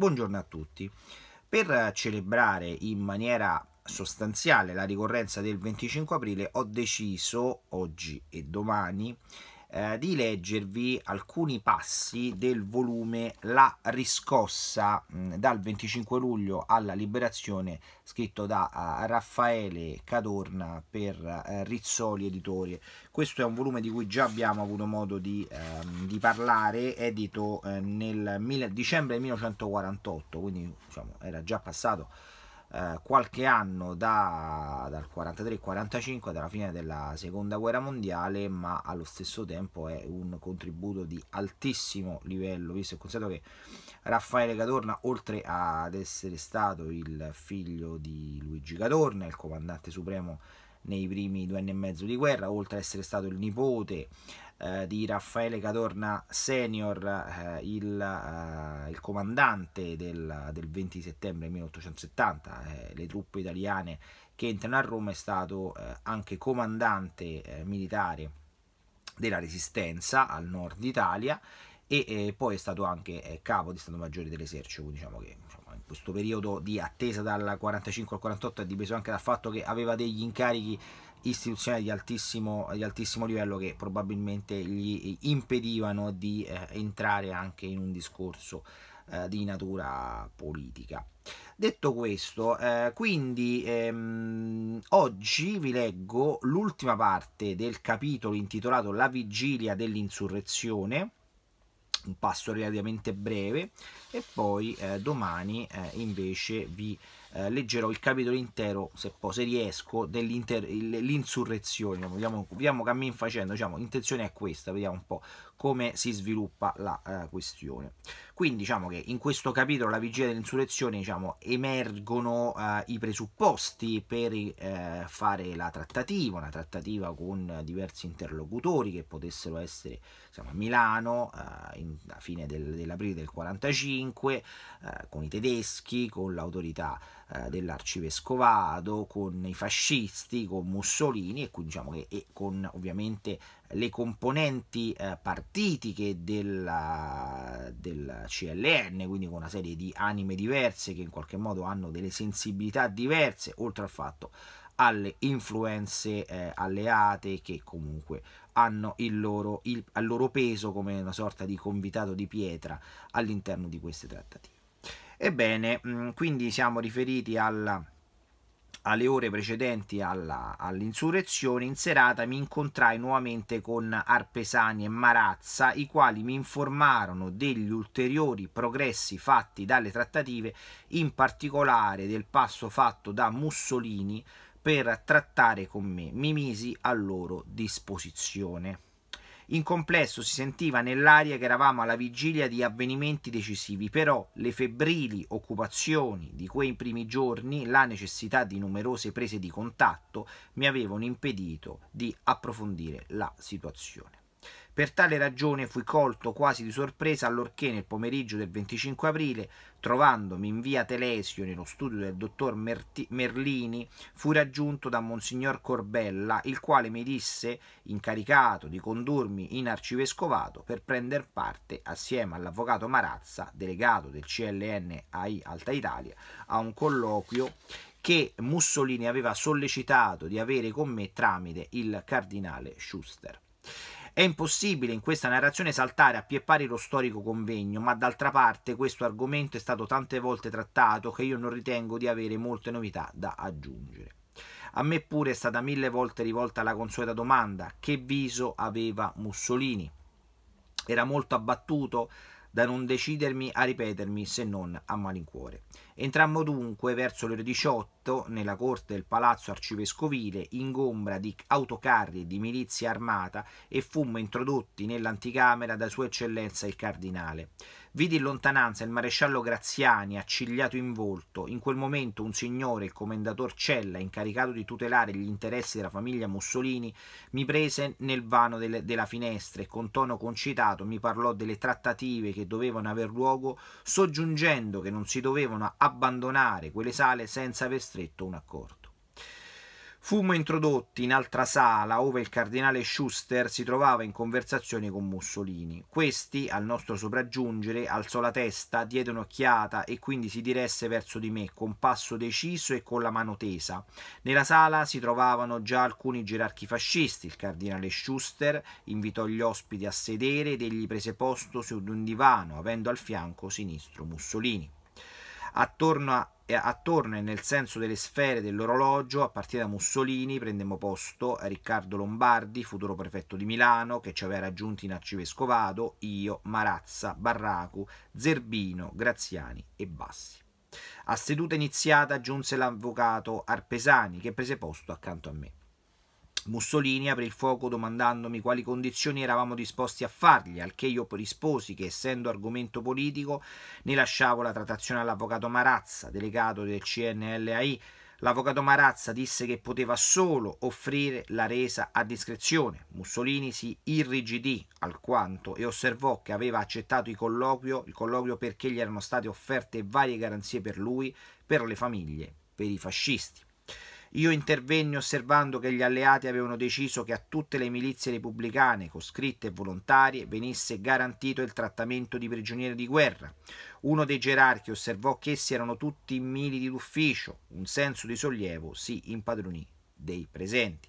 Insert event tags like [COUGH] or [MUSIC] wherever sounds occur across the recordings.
Buongiorno a tutti. Per celebrare in maniera sostanziale la ricorrenza del 25 aprile ho deciso oggi e domani eh, di leggervi alcuni passi del volume La riscossa mh, mm, dal 25 luglio alla liberazione scritto da uh, Raffaele Cadorna per uh, Rizzoli Editore. Questo è un volume di cui già abbiamo avuto modo di, ehm, di parlare, edito eh, nel mila, dicembre 1948, quindi diciamo, era già passato eh, qualche anno da, dal 43-45, dalla fine della seconda guerra mondiale, ma allo stesso tempo è un contributo di altissimo livello, visto e considerato che Raffaele Cadorna, oltre ad essere stato il figlio di Luigi Cadorna, il comandante supremo nei primi due anni e mezzo di guerra, oltre ad essere stato il nipote eh, di Raffaele Cadorna Senior, eh, il, eh, il, comandante del, del, 20 settembre 1870, eh, le truppe italiane che entrano a Roma, è stato anche comandante militare della Resistenza al nord Italia e eh, poi è stato anche eh, capo di Stato Maggiore dell'Esercito, diciamo che diciamo, in questo periodo di attesa dal 45 al 48 è dipeso anche dal fatto che aveva degli incarichi istituzioni di altissimo, di altissimo livello che probabilmente gli impedivano di eh, entrare anche in un discorso eh, di natura politica. Detto questo, eh, quindi ehm, oggi vi leggo l'ultima parte del capitolo intitolato La vigilia dell'insurrezione, un passo relativamente breve, e poi eh, domani eh, invece vi leggo eh, leggerò il capitolo intero, se, poi, se riesco, dell'insurrezione. Vediamo, vediamo cammin facendo, diciamo, l'intenzione è questa, vediamo un po' come si sviluppa la eh, questione. Quindi diciamo che in questo capitolo, la vigilia dell'insurrezione, diciamo, emergono eh, i presupposti per eh, fare la trattativa, una trattativa con diversi interlocutori che potessero essere siamo a Milano eh, in, a fine del, dell'aprile del 45, eh, con i tedeschi, con l'autorità eh, dell'arcivescovado, con i fascisti, con Mussolini e, quindi, diciamo che, e con ovviamente le componenti eh, partitiche della, del CLN, quindi con una serie di anime diverse che in qualche modo hanno delle sensibilità diverse, oltre al fatto alle influenze eh, alleate che comunque hanno il loro, il, il loro peso come una sorta di convitato di pietra all'interno di queste trattative. Ebbene, mm, quindi siamo riferiti alla alle ore precedenti alla, all'insurrezione, in serata mi incontrai nuovamente con Arpesani e Marazza, i quali mi informarono degli ulteriori progressi fatti dalle trattative, in particolare del passo fatto da Mussolini per trattare con me. Mi misi a loro disposizione. In complesso si sentiva nell'aria che eravamo alla vigilia di avvenimenti decisivi, però le febbrili occupazioni di quei primi giorni, la necessità di numerose prese di contatto mi avevano impedito di approfondire la situazione. Per tale ragione fui colto quasi di sorpresa allorché nel pomeriggio del 25 aprile, trovandomi in via Telesio nello studio del dottor Merti- Merlini, fui raggiunto da Monsignor Corbella, il quale mi disse, incaricato di condurmi in arcivescovato per prendere parte, assieme all'avvocato Marazza, delegato del CLN AI Alta Italia, a un colloquio che Mussolini aveva sollecitato di avere con me tramite il cardinale Schuster. È impossibile in questa narrazione saltare a pie pari lo storico convegno, ma d'altra parte questo argomento è stato tante volte trattato che io non ritengo di avere molte novità da aggiungere. A me pure è stata mille volte rivolta la consueta domanda: che viso aveva Mussolini? Era molto abbattuto da non decidermi a ripetermi se non a malincuore. Entrammo dunque verso le ore 18 nella corte del palazzo arcivescovile, ingombra di autocarri e di milizia armata, e fummo introdotti nell'anticamera da Sua Eccellenza il Cardinale. Vidi in lontananza il maresciallo Graziani accigliato in volto. In quel momento un signore, il commendator Cella, incaricato di tutelare gli interessi della famiglia Mussolini, mi prese nel vano del, della finestra e con tono concitato mi parlò delle trattative che dovevano aver luogo, soggiungendo che non si dovevano applicare abbandonare quelle sale senza aver stretto un accordo. Fummo introdotti in altra sala dove il cardinale Schuster si trovava in conversazione con Mussolini. Questi, al nostro sopraggiungere, alzò la testa, diede un'occhiata e quindi si diresse verso di me con passo deciso e con la mano tesa. Nella sala si trovavano già alcuni gerarchi fascisti. Il cardinale Schuster invitò gli ospiti a sedere ed egli prese posto su di un divano, avendo al fianco sinistro Mussolini. Attorno a attorno e nel senso delle sfere dell'orologio, a partire da Mussolini, prendemmo posto Riccardo Lombardi, futuro prefetto di Milano, che ci aveva raggiunti in arcivescovado, io, Marazza, Barracu, Zerbino, Graziani e Bassi. A seduta iniziata giunse l'avvocato Arpesani, che prese posto accanto a me. Mussolini aprì il fuoco domandandomi quali condizioni eravamo disposti a fargli, al che io risposi che, essendo argomento politico, ne lasciavo la trattazione all'avvocato Marazza, delegato del CNLAI. L'avvocato Marazza disse che poteva solo offrire la resa a discrezione. Mussolini si irrigidì alquanto e osservò che aveva accettato il colloquio, il colloquio perché gli erano state offerte varie garanzie per lui, per le famiglie, per i fascisti. Io intervenni osservando che gli alleati avevano deciso che a tutte le milizie repubblicane, coscritte e volontarie, venisse garantito il trattamento di prigionieri di guerra. Uno dei gerarchi osservò che essi erano tutti militi d'ufficio. Un senso di sollievo si impadronì dei presenti.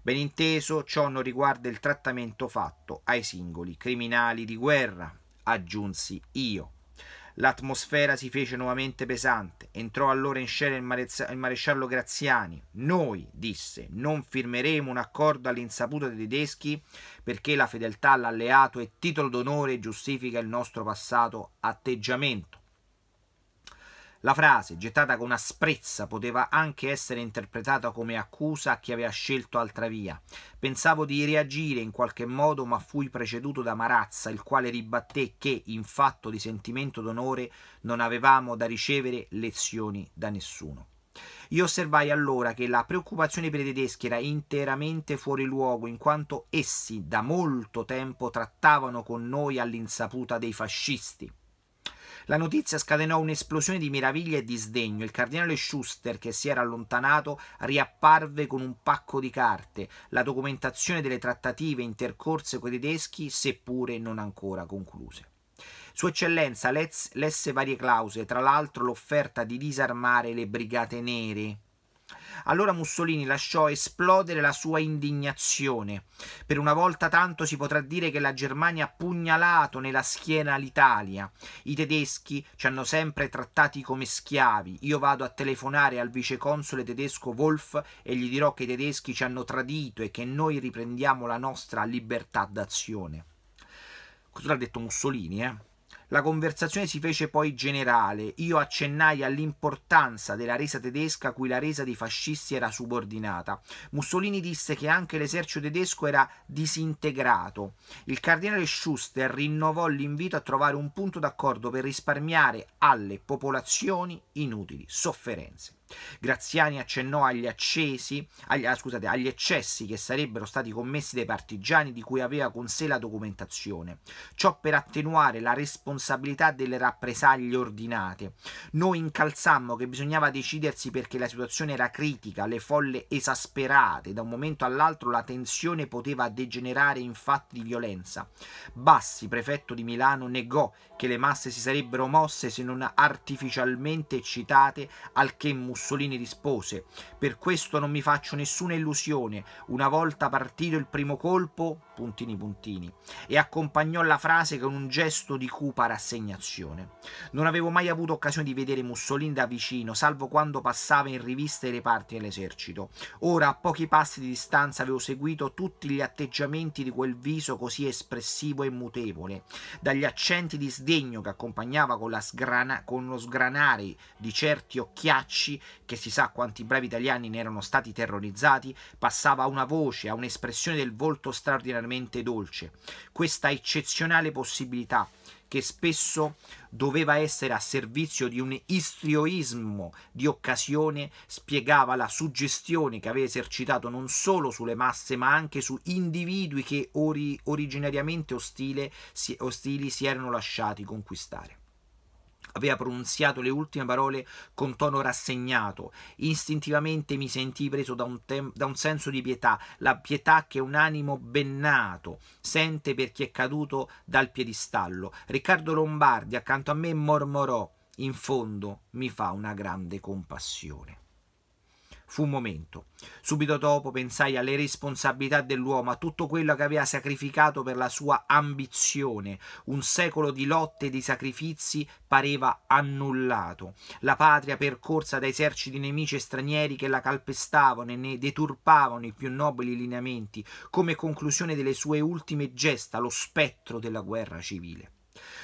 Beninteso, ciò non riguarda il trattamento fatto ai singoli criminali di guerra, aggiunsi io. L'atmosfera si fece nuovamente pesante. Entrò allora in scena il, maresciallo Graziani. Noi, disse, non firmeremo un accordo all'insaputa dei tedeschi perché la fedeltà all'alleato è titolo d'onore e giustifica il nostro passato atteggiamento. La frase, gettata con asprezza, poteva anche essere interpretata come accusa a chi aveva scelto altra via. Pensavo di reagire in qualche modo, ma fui preceduto da Marazza, il quale ribatté che, in fatto di sentimento d'onore, non avevamo da ricevere lezioni da nessuno. Io osservai allora che la preoccupazione per i tedeschi era interamente fuori luogo, in quanto essi da molto tempo trattavano con noi all'insaputa dei fascisti. La notizia scatenò un'esplosione di meraviglia e di sdegno. Il cardinale Schuster, che si era allontanato, riapparve con un pacco di carte, la documentazione delle trattative intercorse coi tedeschi, seppure non ancora concluse. Sua Eccellenza lesse varie clausole, tra l'altro l'offerta di disarmare le brigate nere allora Mussolini lasciò esplodere la sua indignazione. Per una volta tanto si potrà dire che la Germania ha pugnalato nella schiena l'Italia. I tedeschi ci hanno sempre trattati come schiavi. Io vado a telefonare al viceconsole tedesco Wolf e gli dirò che i tedeschi ci hanno tradito e che noi riprendiamo la nostra libertà d'azione. Così l'ha detto Mussolini, eh? La conversazione si fece poi generale. Io accennai all'importanza della resa tedesca a cui la resa dei fascisti era subordinata. Mussolini disse che anche l'esercito tedesco era disintegrato. Il cardinale Schuster rinnovò l'invito a trovare un punto d'accordo per risparmiare alle popolazioni inutili sofferenze. Graziani accennò agli, accesi, agli, ah, scusate, agli eccessi che sarebbero stati commessi dai partigiani di cui aveva con sé la documentazione. Ciò per attenuare la responsabilità delle rappresaglie ordinate. Noi incalzammo che bisognava decidersi perché la situazione era critica, le folle esasperate, da un momento all'altro la tensione poteva degenerare in fatti di violenza. Bassi, prefetto di Milano, negò che le masse si sarebbero mosse se non artificialmente eccitate, al che Mussolini Mussolini rispose Per questo non mi faccio nessuna illusione, una volta partito il primo colpo, puntini puntini, e accompagnò la frase con un gesto di cupa rassegnazione. Non avevo mai avuto occasione di vedere Mussolini da vicino, salvo quando passava in rivista i reparti dell'esercito. Ora, a pochi passi di distanza, avevo seguito tutti gli atteggiamenti di quel viso così espressivo e mutevole, dagli accenti di sdegno che accompagnava con, sgrana, con lo sgranare di certi occhiacci che si sa quanti bravi italiani ne erano stati terrorizzati, passava a una voce, a un'espressione del volto straordinariamente dolce. Questa eccezionale possibilità che spesso doveva essere a servizio di un istrioismo di occasione, spiegava la suggestione che aveva esercitato non solo sulle masse ma anche su individui che ori- originariamente ostile, si- ostili si erano lasciati conquistare aveva pronunziato le ultime parole con tono rassegnato. Istintivamente mi sentii preso da un, da un senso di pietà, la pietà che un animo bennato sente per chi è caduto dal piedistallo. Riccardo Lombardi accanto a me mormorò in fondo mi fa una grande compassione. Fu un momento. Subito dopo pensai alle responsabilità dell'uomo, a tutto quello che aveva sacrificato per la sua ambizione. Un secolo di lotte e di sacrifici pareva annullato. La patria percorsa da eserciti nemici e stranieri che la calpestavano e ne deturpavano i più nobili lineamenti, come conclusione delle sue ultime gesta, lo spettro della guerra civile.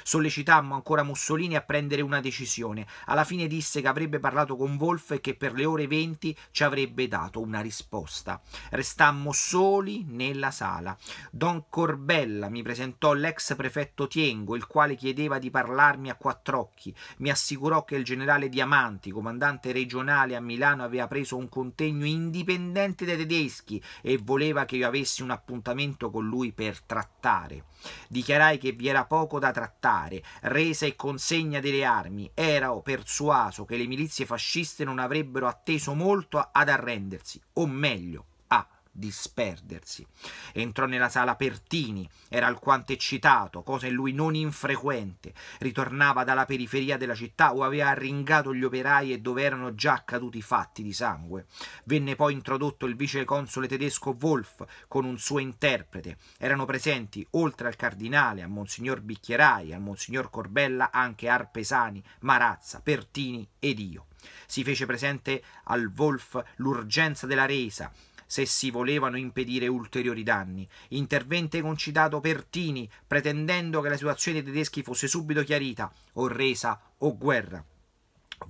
Sollecitammo ancora Mussolini a prendere una decisione. Alla fine disse che avrebbe parlato con Wolf e che per le ore 20 ci avrebbe dato una risposta. Restammo soli nella sala. Don Corbella mi presentò l'ex prefetto Tiengo, il quale chiedeva di parlarmi a quattro occhi. Mi assicurò che il generale Diamanti, comandante regionale a Milano, aveva preso un contegno indipendente dai tedeschi e voleva che io avessi un appuntamento con lui per trattare. Dichiarai che vi era poco da trattare ricattare, resa e consegna delle armi, era persuaso che le milizie fasciste non avrebbero atteso molto ad arrendersi, o meglio, a disperdersi. Entrò nella sala Pertini, era alquanto eccitato, cosa in lui non infrequente. Ritornava dalla periferia della città o aveva arringato gli operai e dove erano già accaduti i fatti di sangue. Venne poi introdotto il vice console tedesco Wolf con un suo interprete. Erano presenti, oltre al cardinale, a Monsignor Bicchierai, a Monsignor Corbella, anche Arpesani, Marazza, Pertini ed io. Si fece presente al Wolf l'urgenza della resa, se si volevano impedire ulteriori danni. Intervente concitato Pertini, pretendendo che la situazione dei tedeschi fosse subito chiarita, o resa o guerra.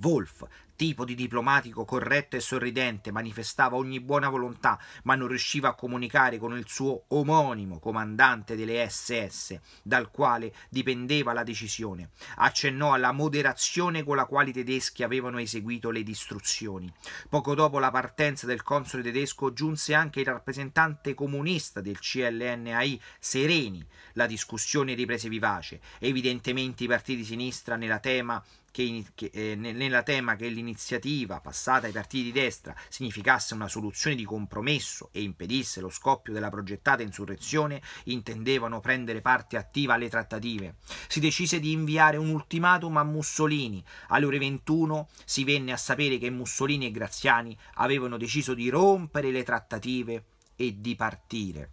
Wolf, tipo di diplomatico corretto e sorridente, manifestava ogni buona volontà, ma non riusciva a comunicare con il suo omonimo comandante delle SS, dal quale dipendeva la decisione. Accennò alla moderazione con la quale i tedeschi avevano eseguito le distruzioni. Poco dopo la partenza del console tedesco giunse anche il rappresentante comunista del CLNAI, Sereni. La discussione riprese vivace. Evidentemente i partiti di sinistra nella tema che, che eh, nella tema che l'iniziativa passata ai partiti di destra significasse una soluzione di compromesso e impedisse lo scoppio della progettata insurrezione, intendevano prendere parte attiva alle trattative. Si decise di inviare un ultimatum a Mussolini. Alle ore 21 si venne a sapere che Mussolini e Graziani avevano deciso di rompere le trattative e di partire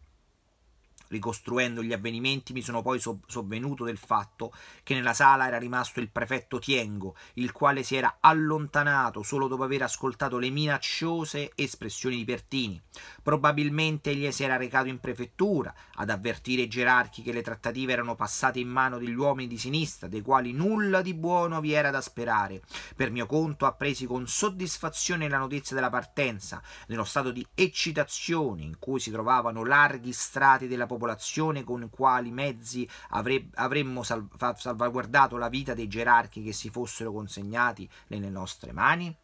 ricostruendo gli avvenimenti, mi sono poi so- sovvenuto del fatto che nella sala era rimasto il prefetto Tiengo, il quale si era allontanato solo dopo aver ascoltato le minacciose espressioni di Pertini. Probabilmente egli si era recato in prefettura ad avvertire i gerarchi che le trattative erano passate in mano degli uomini di sinistra, dei quali nulla di buono vi era da sperare. Per mio conto appresi con soddisfazione la notizia della partenza, nello stato di eccitazione in cui si trovavano larghi strati della popolazione popolazione, con quali mezzi avre- avremmo sal- salvaguardato la vita dei gerarchi che si fossero consegnati nelle nostre mani?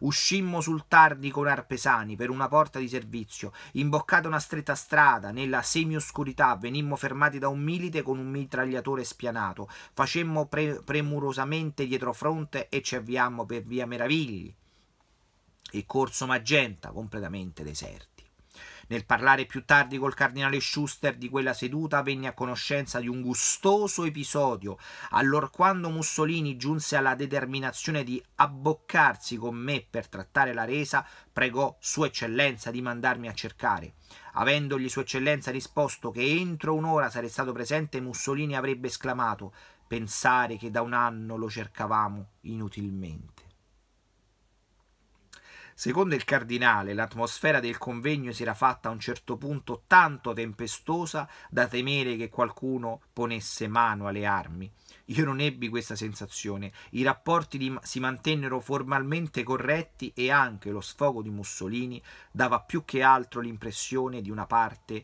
Uscimmo sul tardi con arpesani per una porta di servizio, imboccata una stretta strada, nella semioscurità venimmo fermati da un milite con un mitragliatore spianato, facemmo pre- premurosamente dietro fronte e ci avviammo per via Meravigli e Corso Magenta, completamente deserto. Nel parlare più tardi col cardinale Schuster di quella seduta venne a conoscenza di un gustoso episodio, allorquando Mussolini giunse alla determinazione di abboccarsi con me per trattare la resa, pregò Sua Eccellenza di mandarmi a cercare. Avendogli Sua Eccellenza risposto che entro un'ora sarei stato presente, Mussolini avrebbe esclamato pensare che da un anno lo cercavamo inutilmente. Secondo il cardinale, l'atmosfera del convegno si era fatta a un certo punto tanto tempestosa da temere che qualcuno ponesse mano alle armi. Io non ebbi questa sensazione. I rapporti di, si mantennero formalmente corretti e anche lo sfogo di Mussolini dava più che altro l'impressione di una parte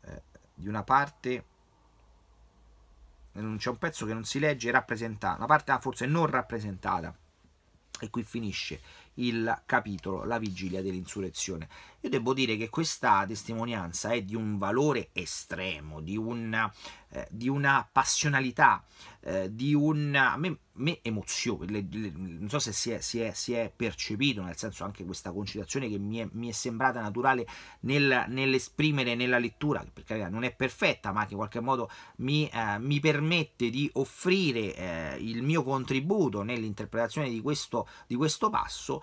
eh, di una parte c'è un pezzo che non si legge rappresentata, una parte ah, forse non rappresentata. E qui finisce il capitolo La vigilia dell'insurrezione. Io devo dire che questa testimonianza è di un valore estremo, di una, eh, di una passionalità, eh, di un... A me, me emozione, le, le, non so se si è, si, è, si è, percepito, nel senso anche questa concitazione che mi è, mi è sembrata naturale nel, nell'esprimere nella lettura, che per carità non è perfetta, ma che in qualche modo mi, eh, mi permette di offrire eh, il mio contributo nell'interpretazione di questo, di questo passo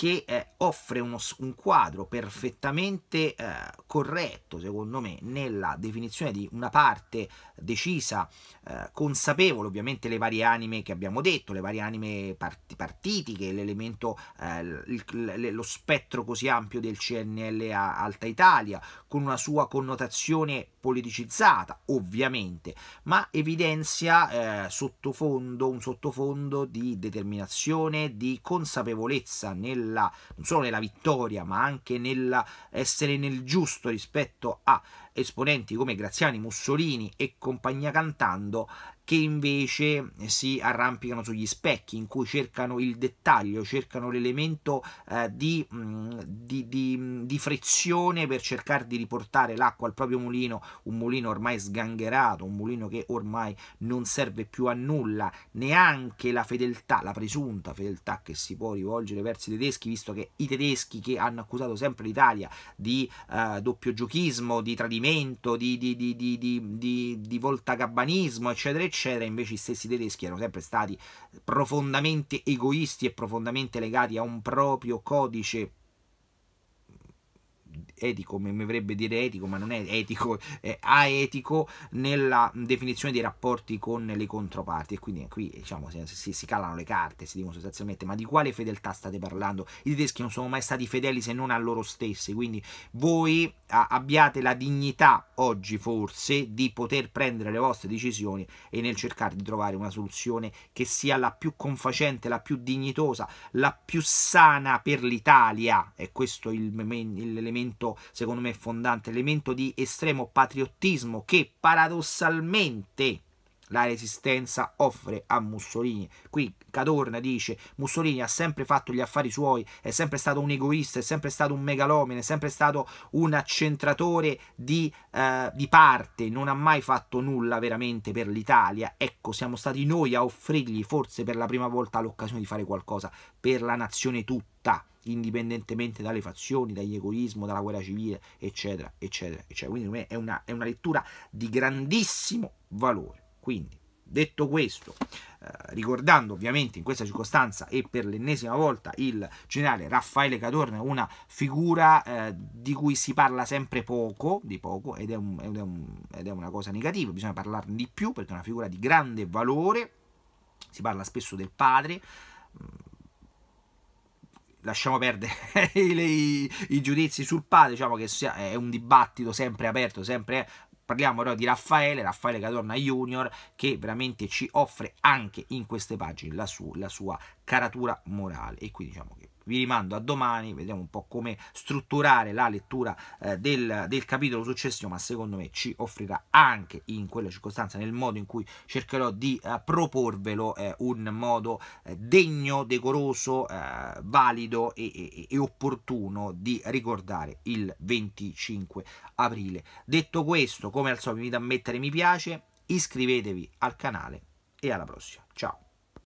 che eh, offre uno, un quadro perfettamente eh, corretto, secondo me, nella definizione di una parte decisa, eh, consapevole, ovviamente le varie anime che abbiamo detto, le varie anime part- partitiche, l'elemento, eh, il, l- lo spettro così ampio del CNL Alta Italia, con una sua connotazione politicizzata, ovviamente, ma evidenzia eh, sottofondo, un sottofondo di determinazione, di consapevolezza nel nella, non solo nella vittoria, ma anche nell'essere nel giusto rispetto a esponenti come Graziani, Mussolini e compagnia cantando, che invece eh, si arrampicano sugli specchi, in cui cercano il dettaglio, cercano l'elemento eh, di, mm, di, di, mm, di, frizione per cercare di riportare l'acqua al proprio mulino, un mulino ormai sgangherato, un mulino che ormai non serve più a nulla, neanche la fedeltà, la presunta fedeltà che si può rivolgere verso i tedeschi, visto che i tedeschi che hanno accusato sempre l'Italia di eh, doppio giochismo, di tradimento, di, di, di, voltagabbanismo, eccetera, eccetera, eccetera. Invece i stessi tedeschi erano sempre stati profondamente egoisti e profondamente legati a un proprio codice etico, mi dovrebbe dire etico, ma non è etico, è aetico nella definizione dei rapporti con le controparti. E quindi qui diciamo, si, si calano le carte, si dicono sostanzialmente: ma di quale fedeltà state parlando? I tedeschi non sono mai stati fedeli se non a loro stessi. Quindi voi abbiate la dignità oggi, forse, di poter prendere le vostre decisioni e nel cercare di trovare una soluzione che sia la più confacente, la più dignitosa, la più sana per l'Italia. E questo è l'elemento secondo me, fondante, elemento di estremo patriottismo che paradossalmente la resistenza offre a Mussolini. Qui Cadorna dice Mussolini ha sempre fatto gli affari suoi, è sempre stato un egoista, è sempre stato un megalomine, è sempre stato un accentratore di, eh, di parte, non ha mai fatto nulla veramente per l'Italia. Ecco, siamo stati noi a offrirgli forse per la prima volta l'occasione di fare qualcosa per la nazione tutta indipendentemente dalle fazioni, dagli egoismo, dalla guerra civile, eccetera, eccetera, eccetera. Quindi è una, è una lettura di grandissimo valore. Quindi, detto questo, eh, ricordando ovviamente in questa circostanza e per l'ennesima volta il generale Raffaele Cadorna, una figura eh, di cui si parla sempre poco, di poco ed è, un, ed, è un, ed è una cosa negativa, bisogna parlarne di più perché è una figura di grande valore, si parla spesso del padre mm, lasciamo perdere [LAUGHS] i, i, giudizi sul padre, diciamo che sia, è un dibattito sempre aperto, sempre eh, parliamo però di Raffaele, Raffaele Cadorna Junior che veramente ci offre anche in queste pagine la, su, la sua caratura morale e qui diciamo che vi rimando a domani, vediamo un po' come strutturare la lettura eh, del, del, capitolo successivo, ma secondo me ci offrirà anche in quella circostanza, nel modo in cui cercherò di eh, proporvelo, eh, un modo eh, degno, decoroso, eh, valido e, e, e opportuno di ricordare il 25 aprile. Detto questo, come al solito, vi invito a mettere mi piace, iscrivetevi al canale e alla prossima. Ciao!